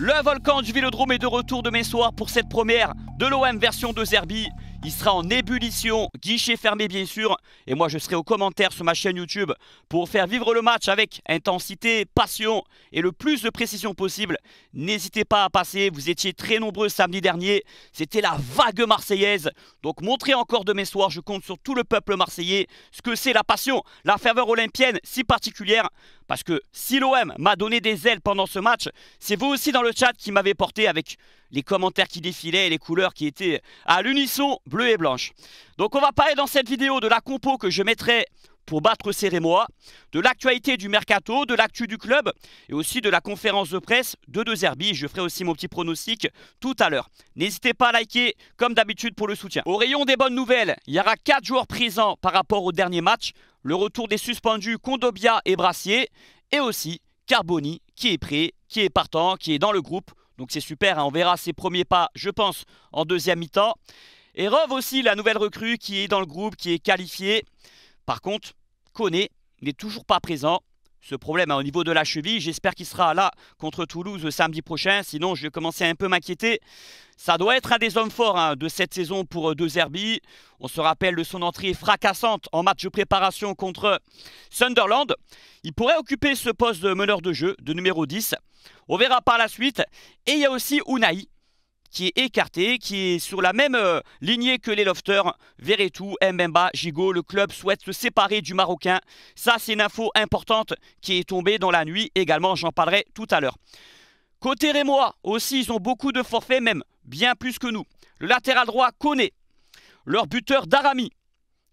Le volcan du Vélodrome est de retour demain soir pour cette première de l'OM version de Zerbi. Il sera en ébullition, guichet fermé bien sûr. Et moi je serai aux commentaires sur ma chaîne YouTube pour faire vivre le match avec intensité, passion et le plus de précision possible. N'hésitez pas à passer, vous étiez très nombreux samedi dernier. C'était la vague marseillaise. Donc montrez encore demain soir, je compte sur tout le peuple marseillais, ce que c'est la passion, la ferveur olympienne si particulière. Parce que si l'OM m'a donné des ailes pendant ce match, c'est vous aussi dans le chat qui m'avez porté avec les commentaires qui défilaient et les couleurs qui étaient à l'unisson bleu et blanche. Donc on va parler dans cette vidéo de la compo que je mettrai pour battre Cérémois, de l'actualité du mercato, de l'actu du club et aussi de la conférence de presse de Deux Zerbi. Je ferai aussi mon petit pronostic tout à l'heure. N'hésitez pas à liker comme d'habitude pour le soutien. Au rayon des bonnes nouvelles, il y aura 4 joueurs présents par rapport au dernier match le retour des suspendus Condobia et Brassier, et aussi Carboni qui est prêt, qui est partant, qui est dans le groupe. Donc c'est super, hein, on verra ses premiers pas, je pense, en deuxième mi-temps. Et Rove aussi, la nouvelle recrue qui est dans le groupe, qui est qualifiée. Par contre, Koné n'est toujours pas présent ce problème hein. au niveau de la cheville. J'espère qu'il sera là contre Toulouse samedi prochain. Sinon, je vais commencer à un peu m'inquiéter. Ça doit être un des hommes forts hein, de cette saison pour euh, De Zerbi. On se rappelle de son entrée fracassante en match de préparation contre Sunderland. Il pourrait occuper ce poste de meneur de jeu, de numéro 10. On verra par la suite. Et il y a aussi Unai, qui est écarté, qui est sur la même euh, lignée que les lofters. Veretout, Mbemba, Gigot, le club souhaite se séparer du Marocain. Ça, c'est une info importante qui est tombée dans la nuit également, j'en parlerai tout à l'heure. Côté Rémois, aussi, ils ont beaucoup de forfaits, même bien plus que nous. Le latéral droit Koné, Leur buteur Darami.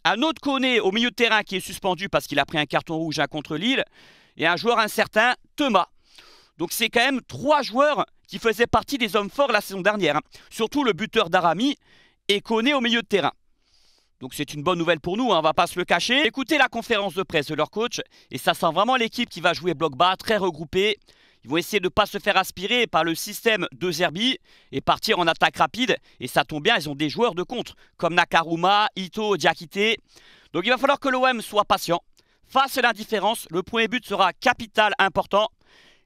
Un autre Koné au milieu de terrain qui est suspendu parce qu'il a pris un carton rouge hein, contre Lille. Et un joueur incertain, Thomas. Donc c'est quand même trois joueurs qui faisait partie des hommes forts la saison dernière. Hein. Surtout le buteur d'Arami et Koné au milieu de terrain. Donc c'est une bonne nouvelle pour nous, on hein, on va pas se le cacher. Écoutez la conférence de presse de leur coach, et ça sent vraiment l'équipe qui va jouer bloc bas, très regroupée. Ils vont essayer de ne pas se faire aspirer par le système de Zerbi et partir en attaque rapide. Et ça tombe bien, ils ont des joueurs de contre, comme Nakaruma, Ito, Diakite. Donc il va falloir que l'OM soit patient. Face à l'indifférence, le premier but sera capital important.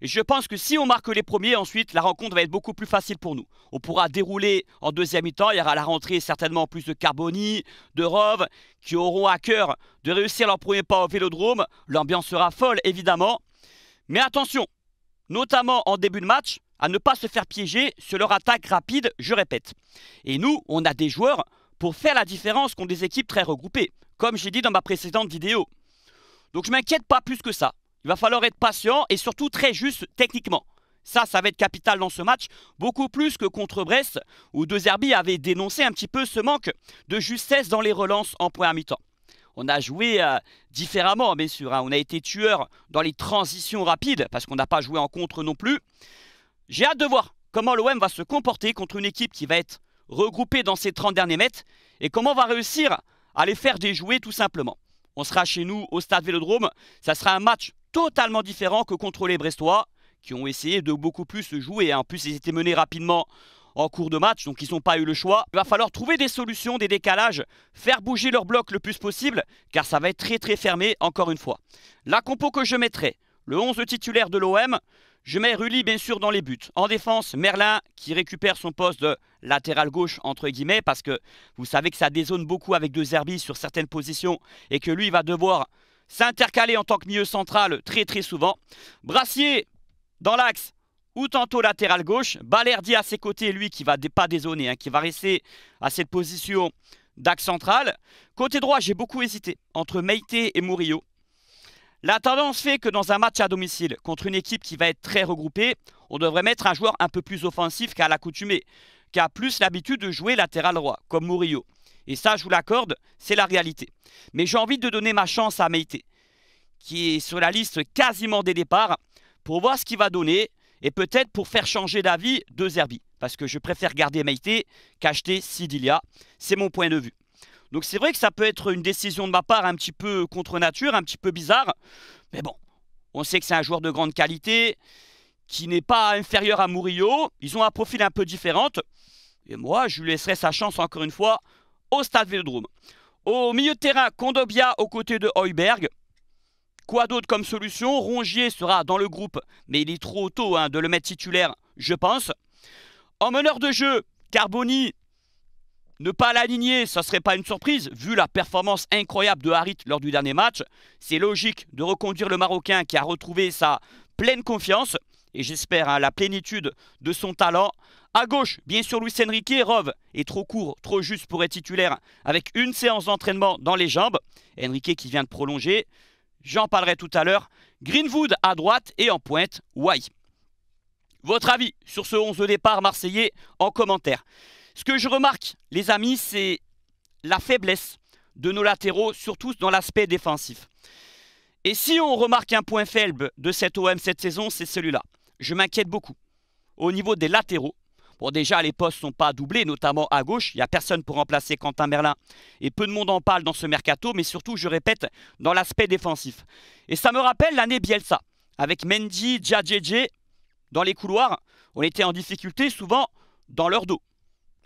Et je pense que si on marque les premiers, ensuite la rencontre va être beaucoup plus facile pour nous. On pourra dérouler en deuxième mi-temps. Il y aura la rentrée certainement plus de Carboni, de Rove, qui auront à cœur de réussir leur premier pas au vélodrome. L'ambiance sera folle évidemment. Mais attention, notamment en début de match, à ne pas se faire piéger sur leur attaque rapide, je répète. Et nous, on a des joueurs pour faire la différence contre des équipes très regroupées, comme j'ai dit dans ma précédente vidéo. Donc je m'inquiète pas plus que ça. Il va falloir être patient et surtout très juste techniquement. Ça, ça va être capital dans ce match, beaucoup plus que contre Brest, où De Zerbi avait dénoncé un petit peu ce manque de justesse dans les relances en première mi-temps. On a joué euh, différemment, bien sûr. Hein. On a été tueur dans les transitions rapides, parce qu'on n'a pas joué en contre non plus. J'ai hâte de voir comment l'OM va se comporter contre une équipe qui va être regroupée dans ses 30 derniers mètres, et comment on va réussir à les faire déjouer tout simplement. On sera chez nous au stade Vélodrome. Ça sera un match totalement différent que contre les Brestois, qui ont essayé de beaucoup plus jouer. En plus, ils étaient menés rapidement en cours de match, donc ils n'ont pas eu le choix. Il va falloir trouver des solutions, des décalages, faire bouger leur bloc le plus possible, car ça va être très très fermé encore une fois. La compo que je mettrai, le 11 titulaire de l'OM, je mets Rulli bien sûr dans les buts. En défense, Merlin qui récupère son poste de latéral gauche entre guillemets, parce que vous savez que ça dézone beaucoup avec deux Zerbi sur certaines positions, et que lui va devoir s'intercaler en tant que milieu central très très souvent. Brassier dans l'axe ou tantôt latéral gauche. Balerdi à ses côtés, lui qui va pas dézoner, hein, qui va rester à cette position d'axe central. Côté droit, j'ai beaucoup hésité entre Meite et Murillo. La tendance fait que dans un match à domicile, contre une équipe qui va être très regroupée, on devrait mettre un joueur un peu plus offensif qu'à l'accoutumée, qui a plus l'habitude de jouer latéral droit, comme Murillo. Et ça, je vous l'accorde, c'est la réalité. Mais j'ai envie de donner ma chance à Meite, qui est sur la liste quasiment des départs, pour voir ce qu'il va donner et peut-être pour faire changer d'avis de Zerbi. Parce que je préfère garder Meite qu'acheter Sidilia. C'est mon point de vue. Donc c'est vrai que ça peut être une décision de ma part un petit peu contre nature, un petit peu bizarre. Mais bon, on sait que c'est un joueur de grande qualité, qui n'est pas inférieur à Murillo. Ils ont un profil un peu différent. Et moi, je lui laisserai sa chance encore une fois au stade Vélodrome. Au milieu de terrain, Condobia aux côtés de Heuberg. Quoi d'autre comme solution Rongier sera dans le groupe, mais il est trop tôt hein, de le mettre titulaire, je pense. En meneur de jeu, Carboni, ne pas l'aligner, ça ne serait pas une surprise, vu la performance incroyable de Harit lors du dernier match. C'est logique de reconduire le Marocain qui a retrouvé sa pleine confiance et j'espère à hein, la plénitude de son talent. À gauche, bien sûr, Luis Enrique. Rove est trop court, trop juste pour être titulaire avec une séance d'entraînement dans les jambes. Enrique qui vient de prolonger. J'en parlerai tout à l'heure. Greenwood à droite et en pointe, Wai. Votre avis sur ce 11 de départ marseillais en commentaire. Ce que je remarque, les amis, c'est la faiblesse de nos latéraux, surtout dans l'aspect défensif. Et si on remarque un point faible de cet OM cette saison, c'est celui-là je m'inquiète beaucoup. Au niveau des latéraux, bon déjà les postes ne sont pas doublés, notamment à gauche, il n'y a personne pour remplacer Quentin Merlin, et peu de monde en parle dans ce mercato, mais surtout, je répète, dans l'aspect défensif. Et ça me rappelle l'année Bielsa, avec Mendy, Djadjedje, dans les couloirs, on était en difficulté souvent dans leur dos.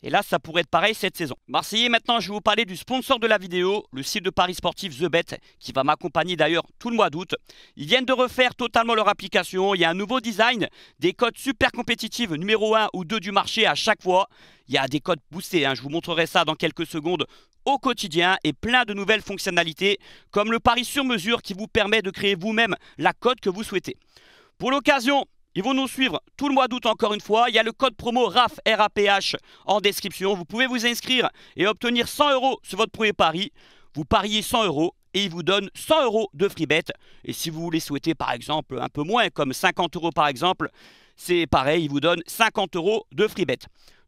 Et là, ça pourrait être pareil cette saison. Marseillais, maintenant, je vais vous parler du sponsor de la vidéo, le site de Paris Sportif The Bet, qui va m'accompagner d'ailleurs tout le mois d'août. Ils viennent de refaire totalement leur application. Il y a un nouveau design, des codes super compétitifs numéro 1 ou 2 du marché à chaque fois. Il y a des codes boostés, hein. je vous montrerai ça dans quelques secondes au quotidien et plein de nouvelles fonctionnalités comme le pari sur mesure qui vous permet de créer vous-même la cote que vous souhaitez. Pour l'occasion, ils vont nous suivre tout le mois d'août encore une fois. Il y a le code promo RAF, en description. Vous pouvez vous inscrire et obtenir 100 euros sur votre premier pari. Vous pariez 100 euros et ils vous donnent 100 euros de free bet. Et si vous voulez souhaiter par exemple un peu moins, comme 50 euros par exemple, c'est pareil, ils vous donnent 50 euros de free bet.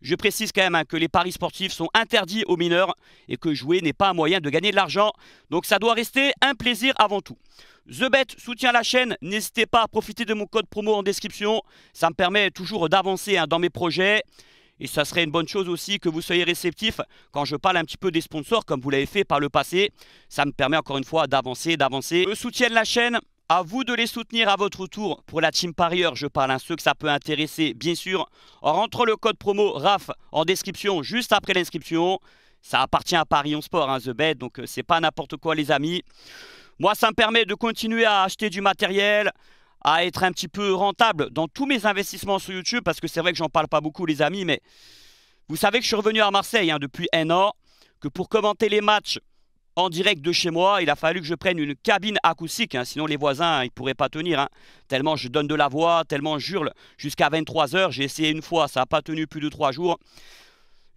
Je précise quand même hein, que les paris sportifs sont interdits aux mineurs et que jouer n'est pas un moyen de gagner de l'argent. Donc ça doit rester un plaisir avant tout. TheBet soutient la chaîne. N'hésitez pas à profiter de mon code promo en description. Ça me permet toujours d'avancer hein, dans mes projets. Et ça serait une bonne chose aussi que vous soyez réceptifs, quand je parle un petit peu des sponsors, comme vous l'avez fait par le passé. Ça me permet encore une fois d'avancer, d'avancer. soutien soutiennent la chaîne. À vous de les soutenir à votre tour. Pour la team parieur, je parle à ceux que ça peut intéresser, bien sûr. Or le code promo RAF en description, juste après l'inscription. Ça appartient à Parion Sport, hein, The Bet, donc euh, c'est pas n'importe quoi les amis. Moi, ça me permet de continuer à acheter du matériel, à être un petit peu rentable dans tous mes investissements sur YouTube, parce que c'est vrai que j'en parle pas beaucoup, les amis, mais vous savez que je suis revenu à Marseille hein, depuis un an, que pour commenter les matchs en direct de chez moi, il a fallu que je prenne une cabine acoustique, hein, sinon les voisins, ils ne pourraient pas tenir, hein. tellement je donne de la voix, tellement j'hurle jusqu'à 23h, j'ai essayé une fois, ça n'a pas tenu plus de 3 jours.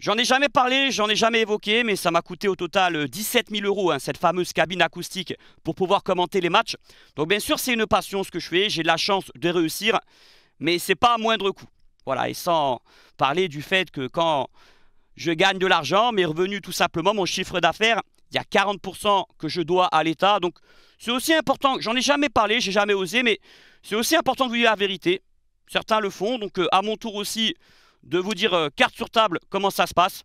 J'en ai jamais parlé, j'en ai jamais évoqué, mais ça m'a coûté au total 17 euh, 000 euros, hein, cette fameuse cabine acoustique, pour pouvoir commenter les matchs. Donc bien sûr, c'est une passion ce que je fais, j'ai la chance de réussir, mais c'est pas à moindre coût. Voilà, et sans parler du fait que quand je gagne de l'argent, mes revenus tout simplement, mon chiffre d'affaires, il y a 40% que je dois à l'État. Donc c'est aussi important, j'en ai jamais parlé, j'ai jamais osé, mais c'est aussi important de vous dire la vérité. Certains le font, donc euh, à mon tour aussi, de vous dire euh, carte sur table comment ça se passe.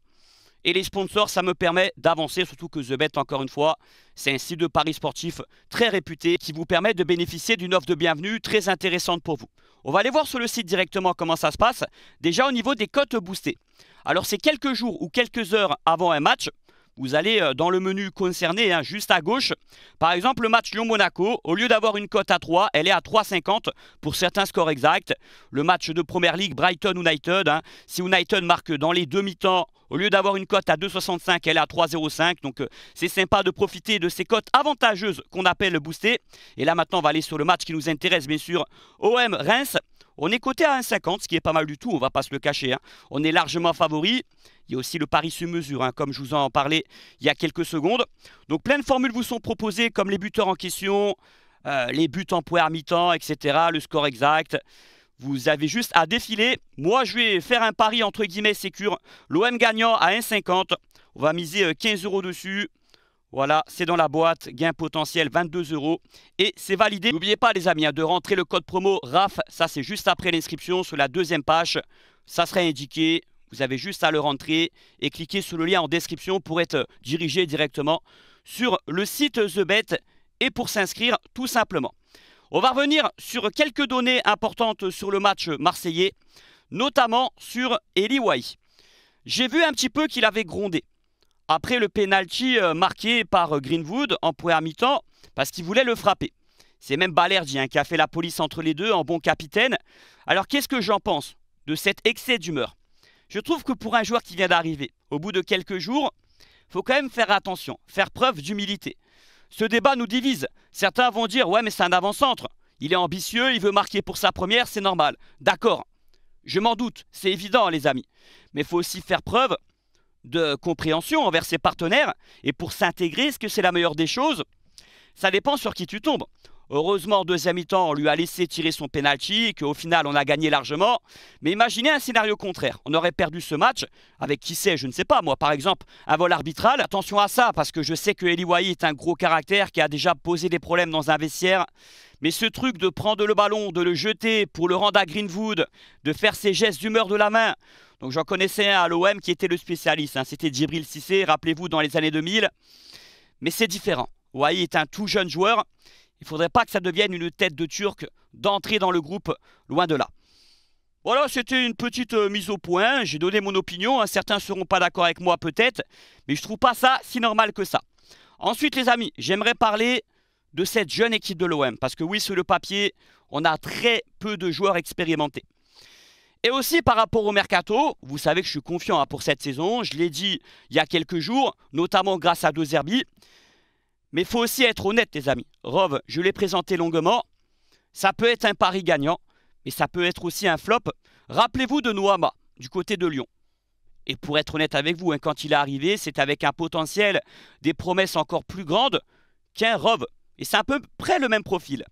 Et les sponsors, ça me permet d'avancer, surtout que The Bet, encore une fois, c'est un site de paris sportif très réputé qui vous permet de bénéficier d'une offre de bienvenue très intéressante pour vous. On va aller voir sur le site directement comment ça se passe. Déjà au niveau des cotes boostées. Alors c'est quelques jours ou quelques heures avant un match, vous allez euh, dans le menu concerné, hein, juste à gauche. Par exemple, le match Lyon-Monaco, au lieu d'avoir une cote à 3, elle est à 3,50 pour certains scores exacts. Le match de Première League Brighton-United, hein. si United marque dans les demi-temps, au lieu d'avoir une cote à 2,65, elle est à 3,05. Donc euh, c'est sympa de profiter de ces cotes avantageuses qu'on appelle booster. Et là maintenant, on va aller sur le match qui nous intéresse, bien sûr, OM-Reims. On est coté à 1,50, ce qui est pas mal du tout, on va pas se le cacher. Hein. On est largement favori. Il y a aussi le pari sur mesure, hein, comme je vous en parlais il y a quelques secondes. Donc plein de formules vous sont proposées, comme les buteurs en question, euh, les buts en poids mi-temps, etc., le score exact. Vous avez juste à défiler. Moi, je vais faire un pari entre guillemets sécure. L'OM gagnant à 1,50. On va miser 15 euh, euros dessus. Voilà, c'est dans la boîte, gain potentiel 22 euros et c'est validé. N'oubliez pas les amis hein, de rentrer le code promo RAF, ça c'est juste après l'inscription sur la deuxième page, ça serait indiqué. Vous avez juste à le rentrer et cliquer sur le lien en description pour être dirigé directement sur le site TheBet et pour s'inscrire tout simplement. On va revenir sur quelques données importantes sur le match marseillais, notamment sur Eli J'ai vu un petit peu qu'il avait grondé après le penalty euh, marqué par euh, Greenwood en première mi-temps parce qu'il voulait le frapper. C'est même Balerdi hein, qui a fait la police entre les deux en bon capitaine. Alors qu'est-ce que j'en pense de cet excès d'humeur Je trouve que pour un joueur qui vient d'arriver, au bout de quelques jours, faut quand même faire attention, faire preuve d'humilité. Ce débat nous divise. Certains vont dire ouais mais c'est un avant-centre. Il est ambitieux, il veut marquer pour sa première, c'est normal. D'accord. Je m'en doute, c'est évident les amis. Mais il faut aussi faire preuve de compréhension envers ses partenaires et pour s'intégrer, est-ce que c'est la meilleure des choses Ça dépend sur qui tu tombes. Heureusement, en deuxième mi-temps, on lui a laissé tirer son penalty et qu'au final, on a gagné largement. Mais imaginez un scénario contraire. On aurait perdu ce match avec qui sait, je ne sais pas. Moi, par exemple, un vol arbitral. Attention à ça, parce que je sais que Wahi est un gros caractère qui a déjà posé des problèmes dans un vestiaire. Mais ce truc de prendre le ballon, de le jeter pour le rendre à Greenwood, de faire ses gestes d'humeur de la main, donc j'en connaissais un à l'OM qui était le spécialiste, hein. c'était Djibril Sissé, rappelez-vous, dans les années 2000. Mais c'est différent. Ouahi est un tout jeune joueur. Il ne faudrait pas que ça devienne une tête de Turc d'entrer dans le groupe, loin de là. Voilà, c'était une petite euh, mise au point. J'ai donné mon opinion. Hein. Certains ne seront pas d'accord avec moi peut-être, mais je ne trouve pas ça si normal que ça. Ensuite, les amis, j'aimerais parler de cette jeune équipe de l'OM. Parce que oui, sur le papier, on a très peu de joueurs expérimentés. Et aussi par rapport au mercato, vous savez que je suis confiant hein, pour cette saison. Je l'ai dit il y a quelques jours, notamment grâce à deux Mais il faut aussi être honnête, les amis. Rove, je l'ai présenté longuement. Ça peut être un pari gagnant, mais ça peut être aussi un flop. Rappelez-vous de Noama, du côté de Lyon. Et pour être honnête avec vous, hein, quand il est arrivé, c'est avec un potentiel, des promesses encore plus grandes qu'un Rove. Et c'est à peu près le même profil.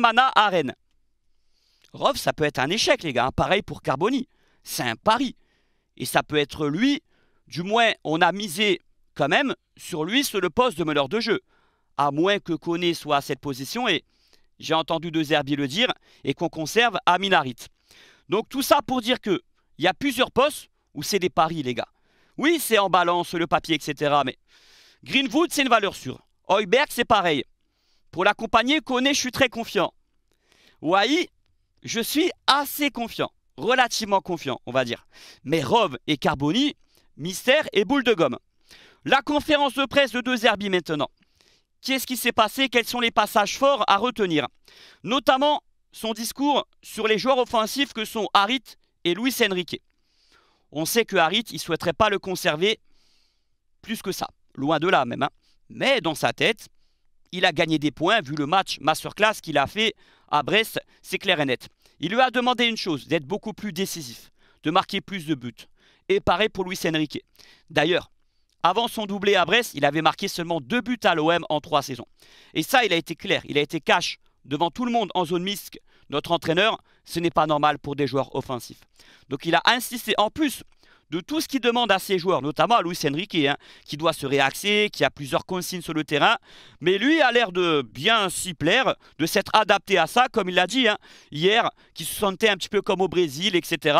manas à Rennes. Rov, ça peut être un échec, les gars. Hein. Pareil pour Carboni. C'est un pari. Et ça peut être lui. Du moins, on a misé quand même sur lui sur le poste de meneur de jeu. À moins que Kone soit à cette position. Et j'ai entendu deux Zerbi le dire. Et qu'on conserve à Donc tout ça pour dire qu'il y a plusieurs postes où c'est des paris, les gars. Oui, c'est en balance, le papier, etc. Mais Greenwood, c'est une valeur sûre. Heuberg, c'est pareil. Pour l'accompagner, Kone, je suis très confiant. Waï je suis assez confiant, relativement confiant, on va dire. Mais Rove et Carboni, mystère et boule de gomme. La conférence de presse de deux Herbie maintenant. Qu'est-ce qui s'est passé Quels sont les passages forts à retenir Notamment son discours sur les joueurs offensifs que sont Harit et Luis Enrique. On sait que Harit, il ne souhaiterait pas le conserver plus que ça, loin de là même. Hein. Mais dans sa tête, il a gagné des points vu le match masterclass qu'il a fait à Brest, c'est clair et net. Il lui a demandé une chose, d'être beaucoup plus décisif, de marquer plus de buts. Et pareil pour Luis Enrique. D'ailleurs, avant son doublé à Brest, il avait marqué seulement deux buts à l'OM en trois saisons. Et ça, il a été clair, il a été cash devant tout le monde en zone misque Notre entraîneur, ce n'est pas normal pour des joueurs offensifs. Donc il a insisté en plus de tout ce qu'il demande à ses joueurs, notamment à Luis Enrique, hein, qui doit se réaxer, qui a plusieurs consignes sur le terrain. Mais lui a l'air de bien s'y plaire, de s'être adapté à ça, comme il l'a dit hein, hier, qui se sentait un petit peu comme au Brésil, etc.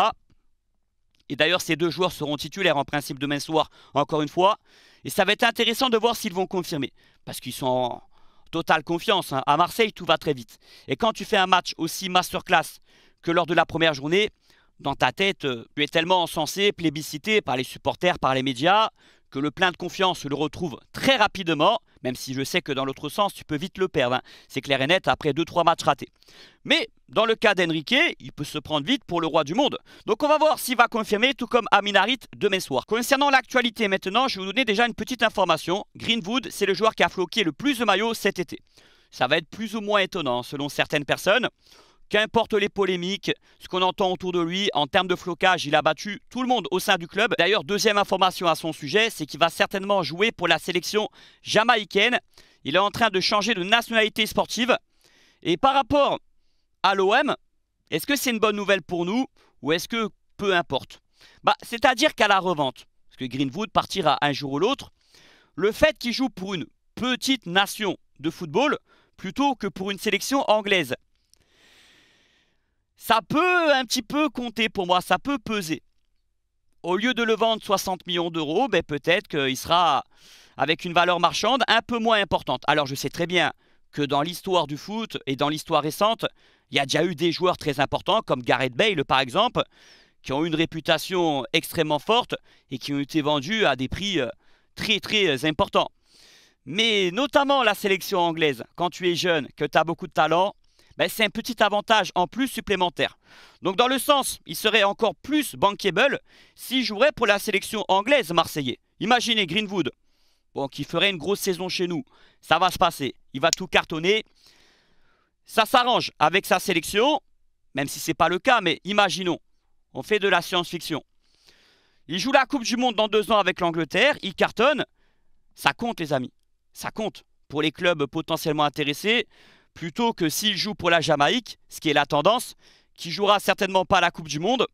Et d'ailleurs, ces deux joueurs seront titulaires en principe demain soir, encore une fois. Et ça va être intéressant de voir s'ils vont confirmer, parce qu'ils sont en totale confiance. Hein. À Marseille, tout va très vite. Et quand tu fais un match aussi masterclass que lors de la première journée, dans ta tête, euh, tu es tellement encensé, plébiscité par les supporters, par les médias, que le plein de confiance, le retrouve très rapidement, même si je sais que dans l'autre sens, tu peux vite le perdre. Hein. C'est clair et net après 2-3 matchs ratés. Mais dans le cas d'Enrique, il peut se prendre vite pour le roi du monde. Donc on va voir s'il va confirmer, tout comme Aminarit demain soir. Concernant l'actualité maintenant, je vais vous donner déjà une petite information. Greenwood, c'est le joueur qui a floqué le plus de maillots cet été. Ça va être plus ou moins étonnant selon certaines personnes. Qu'importe les polémiques, ce qu'on entend autour de lui, en termes de flocage, il a battu tout le monde au sein du club. D'ailleurs, deuxième information à son sujet, c'est qu'il va certainement jouer pour la sélection jamaïcaine. Il est en train de changer de nationalité sportive. Et par rapport à l'OM, est-ce que c'est une bonne nouvelle pour nous ou est-ce que peu importe bah, C'est-à-dire qu'à la revente, parce que Greenwood partira un jour ou l'autre, le fait qu'il joue pour une petite nation de football plutôt que pour une sélection anglaise, ça peut un petit peu compter pour moi, ça peut peser. Au lieu de le vendre 60 millions d'euros, ben peut-être qu'il sera avec une valeur marchande un peu moins importante. Alors je sais très bien que dans l'histoire du foot et dans l'histoire récente, il y a déjà eu des joueurs très importants comme Gareth Bale par exemple, qui ont une réputation extrêmement forte et qui ont été vendus à des prix euh, très très euh, importants. Mais notamment la sélection anglaise, quand tu es jeune, que tu as beaucoup de talent, c'est un petit avantage en plus supplémentaire. Donc dans le sens, il serait encore plus bankable s'il jouerait pour la sélection anglaise marseillais. Imaginez Greenwood, bon, qui ferait une grosse saison chez nous. Ça va se passer, il va tout cartonner. Ça s'arrange avec sa sélection, même si ce n'est pas le cas, mais imaginons. On fait de la science-fiction. Il joue la Coupe du Monde dans deux ans avec l'Angleterre, il cartonne. Ça compte les amis, ça compte pour les clubs potentiellement intéressés plutôt que s'il joue pour la Jamaïque, ce qui est la tendance, qui jouera certainement pas la Coupe du Monde.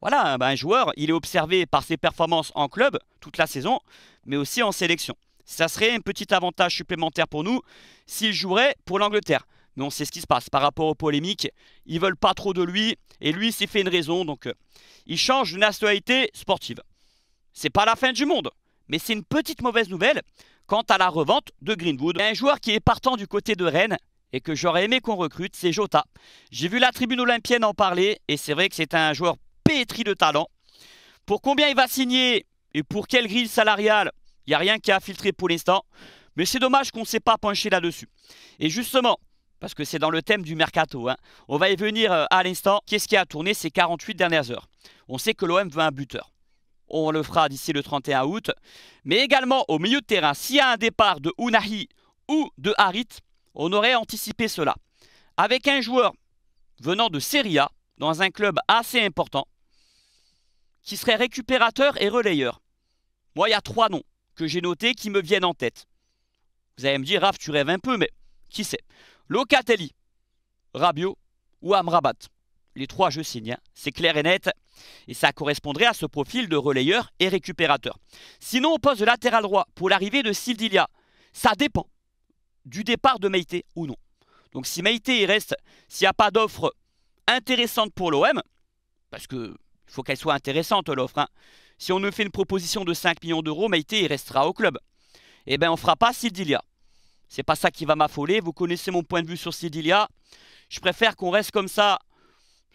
Voilà, hein, ben, un joueur, il est observé par ses performances en club toute la saison, mais aussi en sélection. Ça serait un petit avantage supplémentaire pour nous s'il jouerait pour l'Angleterre. Mais on sait ce qui se passe par rapport aux polémiques. Ils veulent pas trop de lui et lui s'est fait une raison. Donc euh, il change de nationalité sportive. C'est pas la fin du monde, mais c'est une petite mauvaise nouvelle Quant à la revente de Greenwood, un joueur qui est partant du côté de Rennes et que j'aurais aimé qu'on recrute, c'est Jota. J'ai vu la tribune olympienne en parler et c'est vrai que c'est un joueur pétri de talent. Pour combien il va signer et pour quelle grille salariale, il n'y a rien qui a filtré pour l'instant. Mais c'est dommage qu'on ne s'est pas penché là-dessus. Et justement, parce que c'est dans le thème du mercato. Hein, on va y venir euh, à l'instant. Qu'est-ce qui a tourné ces 48 dernières heures On sait que l'OM veut un buteur. On le fera d'ici le 31 août. Mais également au milieu de terrain, s'il y a un départ de Unahi ou de Harit, on aurait anticipé cela. Avec un joueur venant de Serie A, dans un club assez important, qui serait récupérateur et relayeur. Moi, il y a trois noms que j'ai notés qui me viennent en tête. Vous allez me dire, Raph, tu rêves un peu, mais qui sait Locatelli, Rabio ou Amrabat les trois, jeux signent, hein. c'est clair et net. Et ça correspondrait à ce profil de relayeur et récupérateur. Sinon, poste de latéral droit pour l'arrivée de Sildilia. Ça dépend du départ de Meite ou non. Donc si Meite il reste, s'il n'y a pas d'offre intéressante pour l'OM, parce que faut qu'elle soit intéressante l'offre, hein. si on ne fait une proposition de 5 millions d'euros, Meite il restera au club. Eh bien on ne fera pas Sildilia. C'est pas ça qui va m'affoler, vous connaissez mon point de vue sur Sildilia. Je préfère qu'on reste comme ça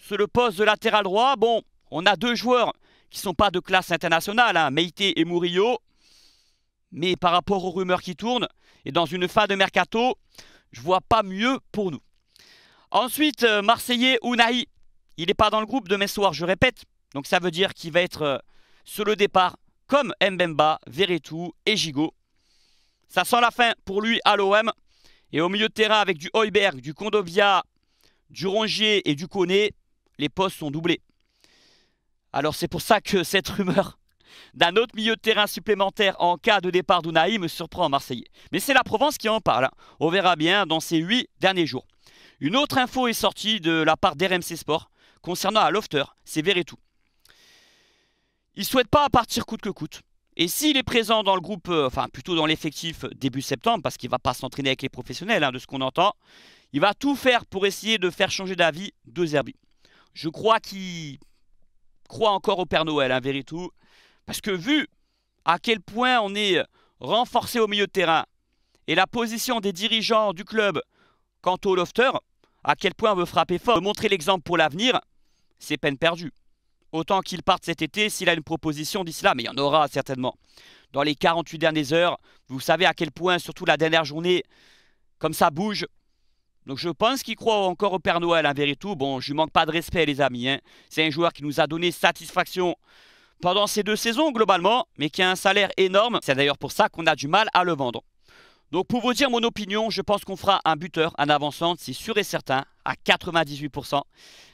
sur le poste de latéral droit, bon, on a deux joueurs qui ne sont pas de classe internationale, hein, Meite et Murillo. Mais par rapport aux rumeurs qui tournent, et dans une fin de mercato, je vois pas mieux pour nous. Ensuite, euh, Marseillais Unai. Il n'est pas dans le groupe de soirs, je répète. Donc ça veut dire qu'il va être euh, sur le départ, comme Mbemba, Veretout et Gigot. Ça sent la fin pour lui à l'OM. Et au milieu de terrain, avec du Heuberg, du Condovia, du Rongier et du Koné, les postes sont doublés. Alors c'est pour ça que cette rumeur d'un autre milieu de terrain supplémentaire en cas de départ d'Ounaï me surprend en Marseillais. Mais c'est la Provence qui en parle. Hein. On verra bien dans ces huit derniers jours. Une autre info est sortie de la part d'RMC Sport concernant un lofter, c'est tout. Il ne souhaite pas partir coûte que coûte. Et s'il est présent dans le groupe, euh, enfin plutôt dans l'effectif début septembre, parce qu'il ne va pas s'entraîner avec les professionnels, hein, de ce qu'on entend, il va tout faire pour essayer de faire changer d'avis deux Zerbi je crois qu'il croit encore au Père Noël, hein, tout Parce que vu à quel point on est renforcé au milieu de terrain et la position des dirigeants du club quant au lofter, à quel point on veut frapper fort, montrer l'exemple pour l'avenir, c'est peine perdue. Autant qu'il parte cet été s'il a une proposition d'ici là, mais il y en aura certainement. Dans les 48 dernières heures, vous savez à quel point, surtout la dernière journée, comme ça bouge, donc je pense qu'il croit encore au Père Noël, en tout. Bon, je lui manque pas de respect, les amis. Hein. C'est un joueur qui nous a donné satisfaction pendant ces deux saisons, globalement, mais qui a un salaire énorme. C'est d'ailleurs pour ça qu'on a du mal à le vendre. Donc pour vous dire mon opinion, je pense qu'on fera un buteur, un avançant, c'est sûr et certain, à 98%.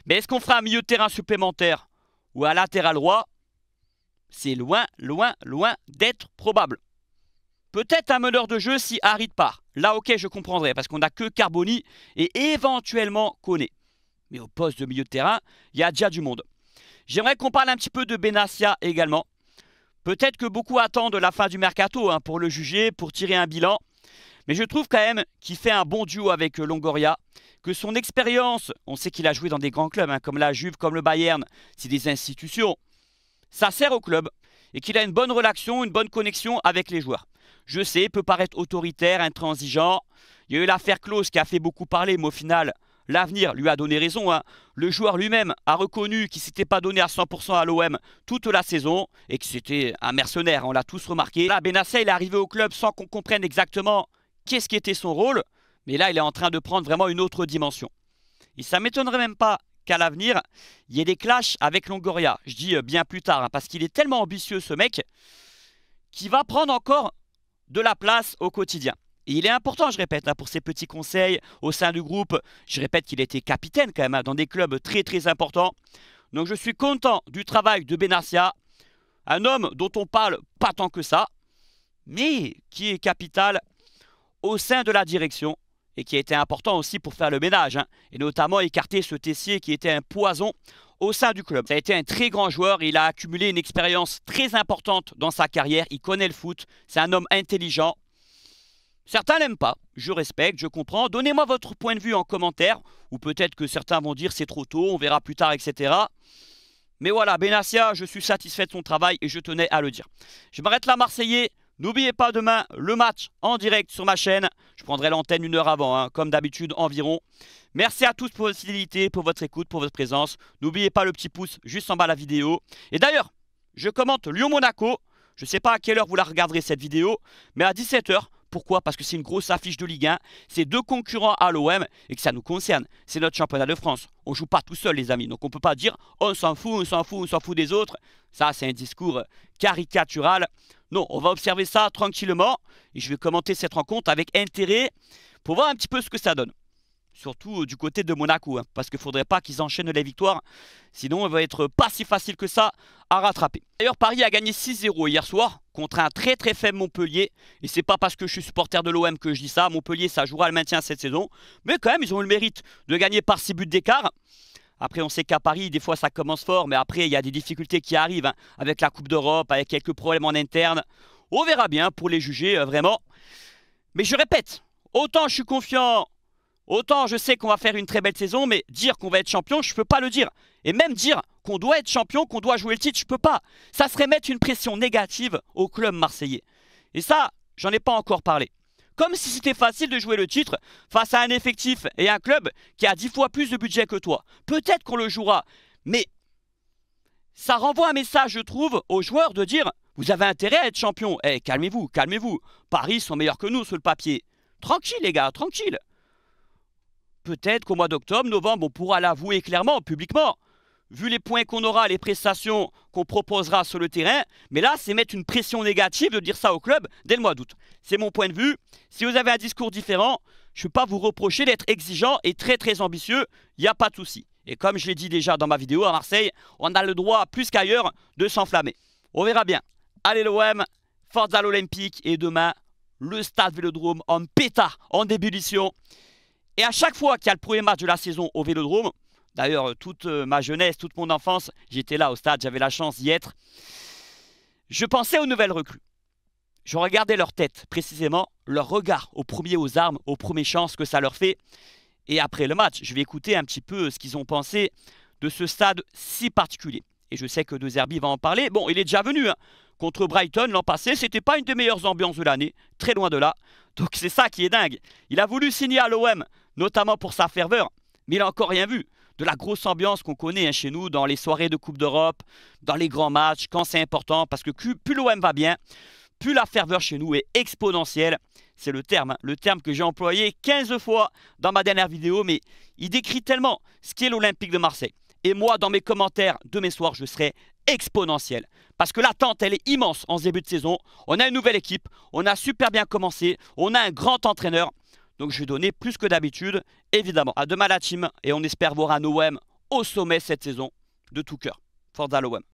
Mais est-ce qu'on fera un milieu de terrain supplémentaire ou un latéral droit C'est loin, loin, loin d'être probable. Peut-être un meneur de jeu si Harit part. Là, ok, je comprendrais, parce qu'on n'a que Carboni et éventuellement Kone. Mais au poste de milieu de terrain, il y a déjà du monde. J'aimerais qu'on parle un petit peu de Benassia également. Peut-être que beaucoup attendent la fin du mercato hein, pour le juger, pour tirer un bilan. Mais je trouve quand même qu'il fait un bon duo avec euh, Longoria, que son expérience, on sait qu'il a joué dans des grands clubs, hein, comme la Juve, comme le Bayern, c'est des institutions. Ça sert au club et qu'il a une bonne relation, une bonne connexion avec les joueurs je sais, peut paraître autoritaire, intransigeant. Il y a eu l'affaire Close qui a fait beaucoup parler, mais au final, l'avenir lui a donné raison. Hein. Le joueur lui-même a reconnu qu'il ne s'était pas donné à 100% à l'OM toute la saison et que c'était un mercenaire, on l'a tous remarqué. Là, Benassa, il est arrivé au club sans qu'on comprenne exactement qu'est-ce qui était son rôle, mais là, il est en train de prendre vraiment une autre dimension. Et ça m'étonnerait même pas qu'à l'avenir, il y ait des clashs avec Longoria. Je dis euh, bien plus tard, hein, parce qu'il est tellement ambitieux ce mec, qui va prendre encore de la place au quotidien. Et il est important, je répète, hein, pour ces petits conseils au sein du groupe. Je répète qu'il était capitaine quand même hein, dans des clubs très très importants. Donc je suis content du travail de Benassia, un homme dont on parle pas tant que ça, mais qui est capital au sein de la direction et qui a été important aussi pour faire le ménage, hein, et notamment écarter ce Tessier qui était un poison au sein du club. Ça a été un très grand joueur, il a accumulé une expérience très importante dans sa carrière, il connaît le foot, c'est un homme intelligent. Certains n'aiment pas, je respecte, je comprends. Donnez-moi votre point de vue en commentaire, ou peut-être que certains vont dire c'est trop tôt, on verra plus tard, etc. Mais voilà, Benassia, je suis satisfait de son travail et je tenais à le dire. Je m'arrête là, Marseillais. N'oubliez pas demain le match en direct sur ma chaîne. Je prendrai l'antenne une heure avant, hein, comme d'habitude environ. Merci à tous pour votre fidélité, pour votre écoute, pour votre présence. N'oubliez pas le petit pouce juste en bas de la vidéo. Et d'ailleurs, je commente Lyon-Monaco. Je ne sais pas à quelle heure vous la regarderez cette vidéo, mais à 17h, pourquoi Parce que c'est une grosse affiche de Ligue 1, c'est deux concurrents à l'OM et que ça nous concerne. C'est notre championnat de France. On joue pas tout seul, les amis. Donc on peut pas dire on s'en fout, on s'en fout, on s'en fout des autres. Ça, c'est un discours caricatural. Non, on va observer ça tranquillement et je vais commenter cette rencontre avec intérêt pour voir un petit peu ce que ça donne surtout euh, du côté de Monaco, hein, parce qu'il ne faudrait pas qu'ils enchaînent les victoires, sinon il va être pas si facile que ça à rattraper. D'ailleurs, Paris a gagné 6-0 hier soir contre un très très faible Montpellier, et c'est pas parce que je suis supporter de l'OM que je dis ça, Montpellier ça jouera le maintien cette saison, mais quand même ils ont eu le mérite de gagner par 6 buts d'écart. Après, on sait qu'à Paris, des fois, ça commence fort, mais après, il y a des difficultés qui arrivent hein, avec la Coupe d'Europe, avec quelques problèmes en interne. On verra bien pour les juger, euh, vraiment. Mais je répète, autant je suis confiant Autant je sais qu'on va faire une très belle saison, mais dire qu'on va être champion, je ne peux pas le dire. Et même dire qu'on doit être champion, qu'on doit jouer le titre, je ne peux pas. Ça serait mettre une pression négative au club marseillais. Et ça, j'en ai pas encore parlé. Comme si c'était facile de jouer le titre face à un effectif et un club qui a 10 fois plus de budget que toi. Peut-être qu'on le jouera, mais ça renvoie un message, je trouve, aux joueurs de dire vous avez intérêt à être champion. Eh, calmez-vous, calmez-vous. Paris sont meilleurs que nous sur le papier. Tranquille, les gars, tranquille peut-être qu'au mois d'octobre, novembre, on pourra l'avouer clairement, publiquement. Vu les points qu'on aura, les prestations qu'on proposera sur le terrain, mais là, c'est mettre une pression négative de dire ça au club dès le mois d'août. C'est mon point de vue. Si vous avez un discours différent, je ne vais pas vous reprocher d'être exigeant et très très ambitieux. Il n'y a pas de souci. Et comme je l'ai dit déjà dans ma vidéo à Marseille, on a le droit, plus qu'ailleurs, de s'enflammer. On verra bien. Allez l'OM, force à l'Olympique et demain, le stade Vélodrome en péta, en ébullition. Et à chaque fois qu'il y a le premier match de la saison au Vélodrome, d'ailleurs euh, toute euh, ma jeunesse, toute mon enfance, j'étais là au stade, j'avais la chance d'y être, je pensais aux nouvelles recrues. Je regardais leur tête, précisément leur regard, au premier aux armes, aux premier chances que ça leur fait. Et après le match, je vais écouter un petit peu ce qu'ils ont pensé de ce stade si particulier. Et je sais que De Zerbi va en parler. Bon, il est déjà venu hein. contre Brighton l'an passé. C'était pas une des meilleures ambiances de l'année, très loin de là. Donc c'est ça qui est dingue. Il a voulu signer à l'OM notamment pour sa ferveur, mais il n'a encore rien vu de la grosse ambiance qu'on connaît hein, chez nous dans les soirées de Coupe d'Europe, dans les grands matchs, quand c'est important, parce que plus l'OM va bien, plus la ferveur chez nous est exponentielle. C'est le terme, hein, le terme que j'ai employé 15 fois dans ma dernière vidéo, mais il décrit tellement ce qu'est l'Olympique de Marseille. Et moi, dans mes commentaires de mes soirs, je serai exponentiel. Parce que l'attente, elle est immense en ce début de saison. On a une nouvelle équipe, on a super bien commencé, on a un grand entraîneur. Donc je vais donner plus que d'habitude, évidemment. À demain la team, et on espère voir un OM au sommet cette saison, de tout cœur. Forza l'OM.